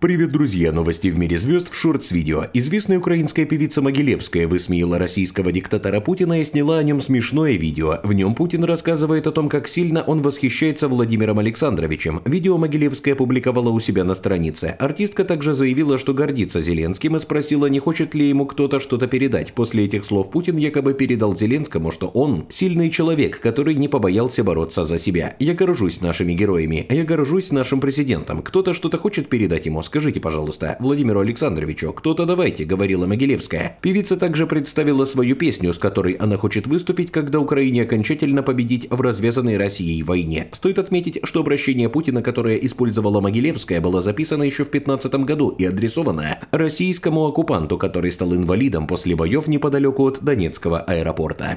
Привет, друзья! Новости в мире звезд в шортс-видео. Известная украинская певица Могилевская высмеяла российского диктатора Путина и сняла о нем смешное видео. В нем Путин рассказывает о том, как сильно он восхищается Владимиром Александровичем. Видео Могилевская публиковала у себя на странице. Артистка также заявила, что гордится Зеленским и спросила, не хочет ли ему кто-то что-то передать. После этих слов Путин якобы передал Зеленскому, что он сильный человек, который не побоялся бороться за себя. «Я горжусь нашими героями. Я горжусь нашим президентом. Кто-то что-то хочет передать ему, Скажите, пожалуйста, Владимиру Александровичу, кто-то давайте, говорила Могилевская. Певица также представила свою песню, с которой она хочет выступить, когда Украине окончательно победить в развязанной Россией войне. Стоит отметить, что обращение Путина, которое использовала Могилевская, было записано еще в 15 году и адресовано российскому оккупанту, который стал инвалидом после боев неподалеку от Донецкого аэропорта.